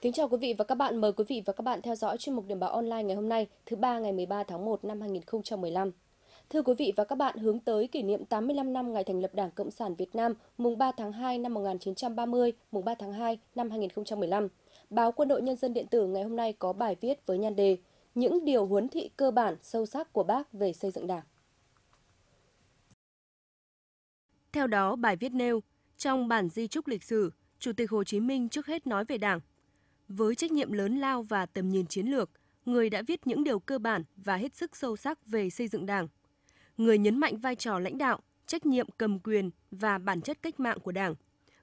Kính chào quý vị và các bạn, mời quý vị và các bạn theo dõi chuyên mục Điểm báo online ngày hôm nay, thứ ba ngày 13 tháng 1 năm 2015. Thưa quý vị và các bạn, hướng tới kỷ niệm 85 năm ngày thành lập Đảng Cộng sản Việt Nam, mùng 3 tháng 2 năm 1930, mùng 3 tháng 2 năm 2015, báo Quân đội Nhân dân điện tử ngày hôm nay có bài viết với nhan đề Những điều huấn thị cơ bản sâu sắc của bác về xây dựng Đảng. Theo đó, bài viết nêu, trong bản di trúc lịch sử, Chủ tịch Hồ Chí Minh trước hết nói về Đảng với trách nhiệm lớn lao và tầm nhìn chiến lược, người đã viết những điều cơ bản và hết sức sâu sắc về xây dựng Đảng. Người nhấn mạnh vai trò lãnh đạo, trách nhiệm cầm quyền và bản chất cách mạng của Đảng.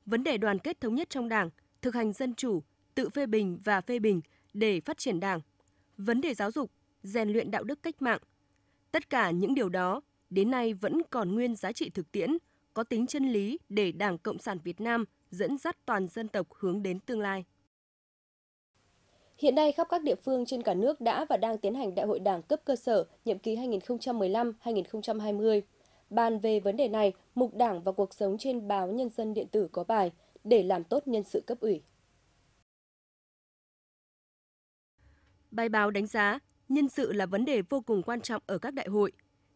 Vấn đề đoàn kết thống nhất trong Đảng, thực hành dân chủ, tự phê bình và phê bình để phát triển Đảng. Vấn đề giáo dục, rèn luyện đạo đức cách mạng. Tất cả những điều đó đến nay vẫn còn nguyên giá trị thực tiễn, có tính chân lý để Đảng Cộng sản Việt Nam dẫn dắt toàn dân tộc hướng đến tương lai. Hiện nay, khắp các địa phương trên cả nước đã và đang tiến hành đại hội đảng cấp cơ sở nhiệm kỳ 2015-2020. Bàn về vấn đề này, Mục Đảng và Cuộc sống trên báo Nhân dân điện tử có bài để làm tốt nhân sự cấp ủy. Bài báo đánh giá, nhân sự là vấn đề vô cùng quan trọng ở các đại hội.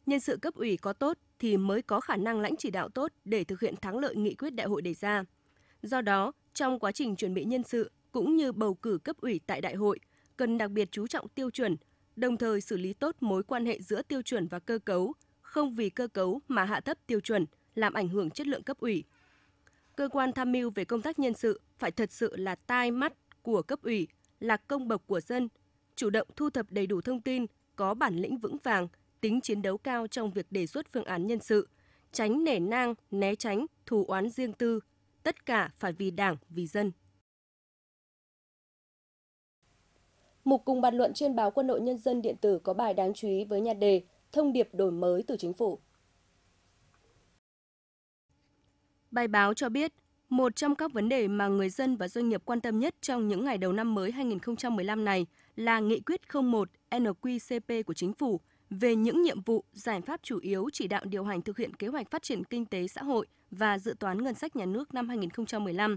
Nhân sự cấp ủy có tốt thì mới có khả năng lãnh chỉ đạo tốt để thực hiện thắng lợi nghị quyết đại hội đề ra. Do đó, trong quá trình chuẩn bị nhân sự, cũng như bầu cử cấp ủy tại đại hội cần đặc biệt chú trọng tiêu chuẩn, đồng thời xử lý tốt mối quan hệ giữa tiêu chuẩn và cơ cấu, không vì cơ cấu mà hạ thấp tiêu chuẩn, làm ảnh hưởng chất lượng cấp ủy. Cơ quan tham mưu về công tác nhân sự phải thật sự là tai mắt của cấp ủy, là công bộc của dân, chủ động thu thập đầy đủ thông tin, có bản lĩnh vững vàng, tính chiến đấu cao trong việc đề xuất phương án nhân sự, tránh nể nang, né tránh, thù oán riêng tư, tất cả phải vì Đảng, vì dân. Mục cùng bàn luận trên báo Quân đội Nhân dân điện tử có bài đáng chú ý với nhan đề Thông điệp đổi mới từ chính phủ. Bài báo cho biết, một trong các vấn đề mà người dân và doanh nghiệp quan tâm nhất trong những ngày đầu năm mới 2015 này là nghị quyết 01 NQCP của chính phủ về những nhiệm vụ, giải pháp chủ yếu chỉ đạo điều hành thực hiện kế hoạch phát triển kinh tế xã hội và dự toán ngân sách nhà nước năm 2015.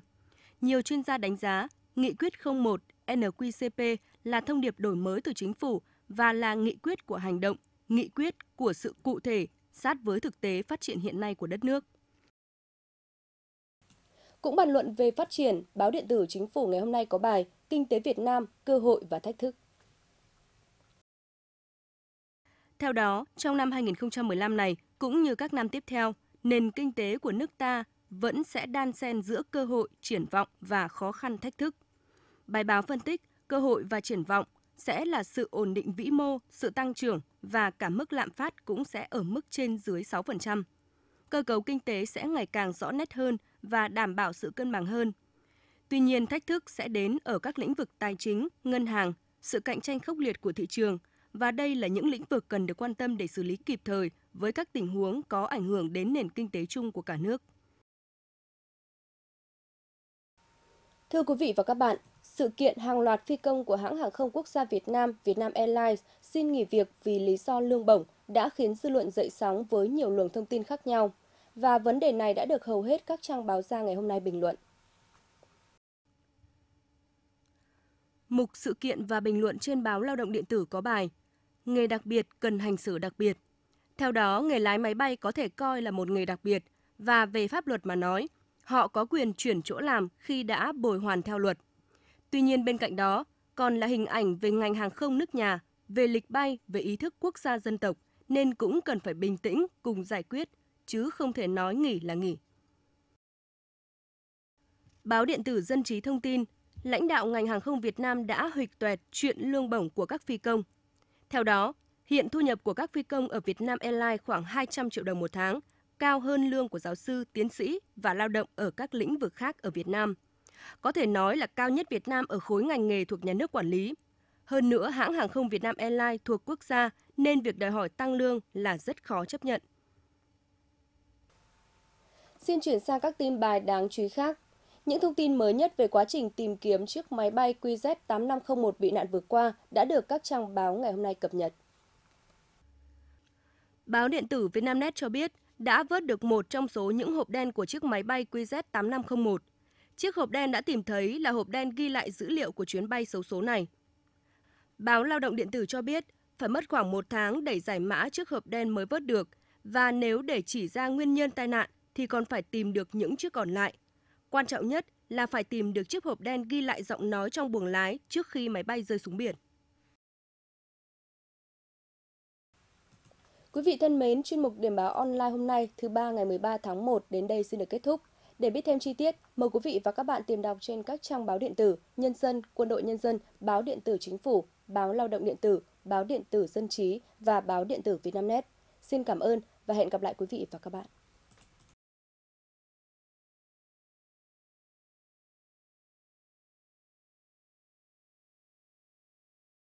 Nhiều chuyên gia đánh giá, nghị quyết 01 NQCP là thông điệp đổi mới từ chính phủ và là nghị quyết của hành động, nghị quyết của sự cụ thể sát với thực tế phát triển hiện nay của đất nước. Cũng bàn luận về phát triển, báo điện tử chính phủ ngày hôm nay có bài Kinh tế Việt Nam, cơ hội và thách thức. Theo đó, trong năm 2015 này, cũng như các năm tiếp theo, nền kinh tế của nước ta vẫn sẽ đan xen giữa cơ hội, triển vọng và khó khăn thách thức. Bài báo phân tích cơ hội và triển vọng sẽ là sự ổn định vĩ mô, sự tăng trưởng và cả mức lạm phát cũng sẽ ở mức trên dưới 6%. Cơ cấu kinh tế sẽ ngày càng rõ nét hơn và đảm bảo sự cân bằng hơn. Tuy nhiên, thách thức sẽ đến ở các lĩnh vực tài chính, ngân hàng, sự cạnh tranh khốc liệt của thị trường và đây là những lĩnh vực cần được quan tâm để xử lý kịp thời với các tình huống có ảnh hưởng đến nền kinh tế chung của cả nước. Thưa quý vị và các bạn, sự kiện hàng loạt phi công của hãng hàng không quốc gia Việt Nam, Vietnam Airlines xin nghỉ việc vì lý do lương bổng đã khiến dư luận dậy sóng với nhiều luồng thông tin khác nhau. Và vấn đề này đã được hầu hết các trang báo ra ngày hôm nay bình luận. Mục sự kiện và bình luận trên báo Lao động điện tử có bài Nghề đặc biệt cần hành xử đặc biệt. Theo đó, nghề lái máy bay có thể coi là một nghề đặc biệt và về pháp luật mà nói, họ có quyền chuyển chỗ làm khi đã bồi hoàn theo luật. Tuy nhiên bên cạnh đó còn là hình ảnh về ngành hàng không nước nhà, về lịch bay, về ý thức quốc gia dân tộc nên cũng cần phải bình tĩnh cùng giải quyết chứ không thể nói nghỉ là nghỉ. Báo điện tử Dân trí thông tin, lãnh đạo ngành hàng không Việt Nam đã huỵch toẹt chuyện lương bổng của các phi công. Theo đó, hiện thu nhập của các phi công ở Việt Nam Airlines khoảng 200 triệu đồng một tháng, cao hơn lương của giáo sư, tiến sĩ và lao động ở các lĩnh vực khác ở Việt Nam – có thể nói là cao nhất Việt Nam ở khối ngành nghề thuộc nhà nước quản lý. Hơn nữa, hãng hàng không Việt Nam Airlines thuộc quốc gia nên việc đòi hỏi tăng lương là rất khó chấp nhận. Xin chuyển sang các tin bài đáng chú ý khác. Những thông tin mới nhất về quá trình tìm kiếm chiếc máy bay qz 8501 bị nạn vừa qua đã được các trang báo ngày hôm nay cập nhật. Báo điện tử Vietnamnet cho biết đã vớt được một trong số những hộp đen của chiếc máy bay QZ8501. Chiếc hộp đen đã tìm thấy là hộp đen ghi lại dữ liệu của chuyến bay xấu số này. Báo Lao động Điện tử cho biết, phải mất khoảng một tháng để giải mã chiếc hộp đen mới vớt được, và nếu để chỉ ra nguyên nhân tai nạn thì còn phải tìm được những chiếc còn lại. Quan trọng nhất là phải tìm được chiếc hộp đen ghi lại giọng nói trong buồng lái trước khi máy bay rơi xuống biển. Quý vị thân mến, chuyên mục Điểm báo online hôm nay thứ ba ngày 13 tháng 1 đến đây xin được kết thúc. Để biết thêm chi tiết, mời quý vị và các bạn tìm đọc trên các trang báo điện tử Nhân dân, Quân đội Nhân dân, Báo Điện tử Chính phủ, Báo Lao động Điện tử, Báo Điện tử Dân trí và Báo Điện tử Vietnamnet. Xin cảm ơn và hẹn gặp lại quý vị và các bạn.